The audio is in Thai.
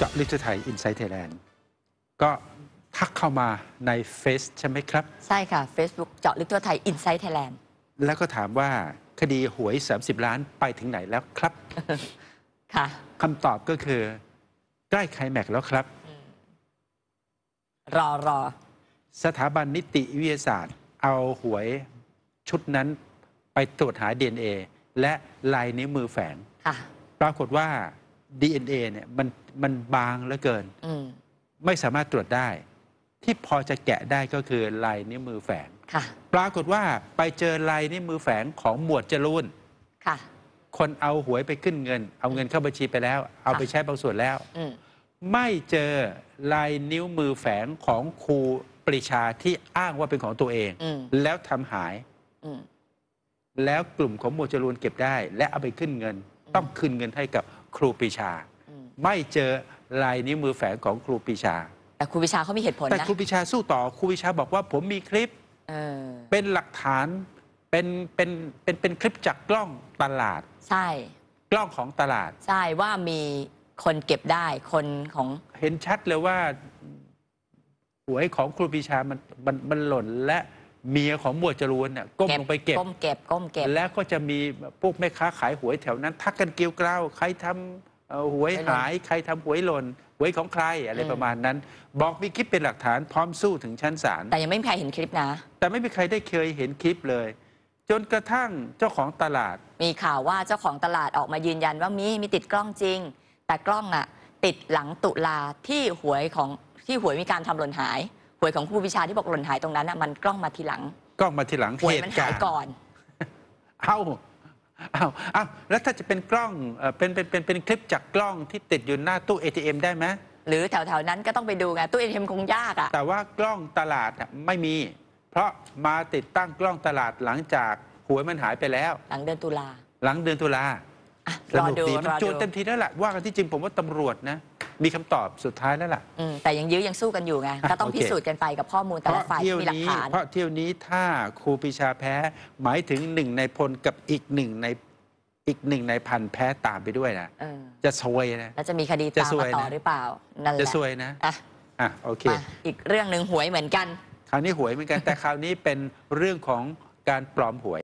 เจาะลึกทไทยอินไซต์ไทยแลนด์ก็ทักเข้ามาในเฟซใช่ไหมครับ ใช่ค่ะ Facebook เจาะลึกทัวไทยอินไซต์ไทยแลนด์แล้วก็ถามว่าคดีหวย 30 ล้านไปถึงไหนแล้วครับ ค่ะคำตอบก็คือ ใกล้ไคลแม็กแล้วครับรอรอสถาบันนิติวิทยาศาสตร์เอาหวยชุดนั้นไปตรวจหา DNA และลายนิ้วมือแฝงปรากฏว่าดีเอ็นเนี่ยมันมันบางเหลือเกินมไม่สามารถตรวจได้ ที่พอจะแกะได้ก็คือ ลายนิ้วมือแฝงค่ะ ปรากฏว่าไปเจอลายนิ้วมือแฝงของหมวดจรูนค่ะคนเอาหวยไปขึ้นเงิน เอาเงินเข้าบัญชีไปแล้ว เอาไปใช้บางส่วนแล้วอมไม่เจอลายนิ้วมือแฝงของครูปรีชาที่อ้างว่าเป็นของตัวเองอแล้วทำหายอแล้วกลุ่มของหมวดจรูนเก็บได้ และเอาไปขึ้นเงินต้องคืนเงินให้กับครูปีชาไม่เจอลายนิ้วมือแฝงของครูปีชาแต่ครูปีชาเขามีเหตุผลนะแต่ครูปีชาสู้ต่อครูปีชาบอกว่าผมมีคลิปเป็นหลักฐานเป็นเป็นเป็นเป็นคลิปจากกล้องตลาด ใช่ กล้องของตลาด ใช่ว่ามีคนเก็บได้คนของเห็นชัดเลยว่าหวยของครูปีชามันมันมันหล่นและเมียของหมวดจรูนเนี่ยก้มลงไปเก็บก้มเก็บก้มเก็บ แล้วก็จะมีพวกแม่ค้าขายหวยแถวนั้น ทักกันเกลียวกล้าวใครทำาหวยหาย ใครทำหวยหล่นหวยของใครอะไรประมาณนั้น บอกมีคลิปเป็นหลักฐานพร้อมสู้ถึงชั้นศาลแต่ยังไม่มีใครเห็นคลิปนะ แต่ไม่มีใครได้เคยเห็นคลิปเลย จนกระทั่งเจ้าของตลาด มีข่าวว่าเจ้าของตลาดออกมายืนยันว่ามีมีติดกล้องจริง แต่กล้องอะติดหลังตุลาที่หวยของที่หวยมีการทำหล่นหายหวยของครูวิชาที่บอกหล่นหายตรงนั้นน่ะมันกล้องมาทีหลัง กล้องมาทีหลังหวยเหมันตุหายก่อนเอ้าเอ้าเอ้าแล้วถ้าจะเป็นกล้อง เอ่อเป็นเป็น เป็น เป็นคลิปจากกล้องที่ติดอยู่หน้าตู้ ATM ได้ไหมหรือแถวๆนั้นก็ต้องไปดูไงตู้เอทีเอ็มคงยากอ่ะแต่ว่ากล้องตลาด่ะไม่มี เพราะมาติดตั้งกล้องตลาดหลังจากหวยมันหายไปแล้ว หลังเดือนตุลา หลังเดือนตุลารอดูดรอดูจูนเต็มทีแล้วแหละว่ากันที่จริงผมว่าตำรวจนะมีคำตอบสุดท้ายแล้วล่ะแต่ยังยื้อยังสู้กันอยู่ไงก็ต้องอพิสูจน์กันไปกับข้อมูลแต่ละฝ่ายที่วมีหลักฐานเพราะเที่ยวนี้ถ้าครูปีชาแพ้หมายถึงหนึ่งในพลกับอีกหนึ่งใน อีกหนึ่งในพันแพ้ตามไปด้วยนะจะซวยนะ แล้วจะมีคดีตามมาต่อหรือเปล่านั่นแหละจะซวยนะอ่ะอ่ะโอเค อีกเรื่องหนึ่งหวยเหมือนกัน คราวนี้หวยเหมือนกัน แต่คราวนี้เป็นเรื่องของการปลอมหวย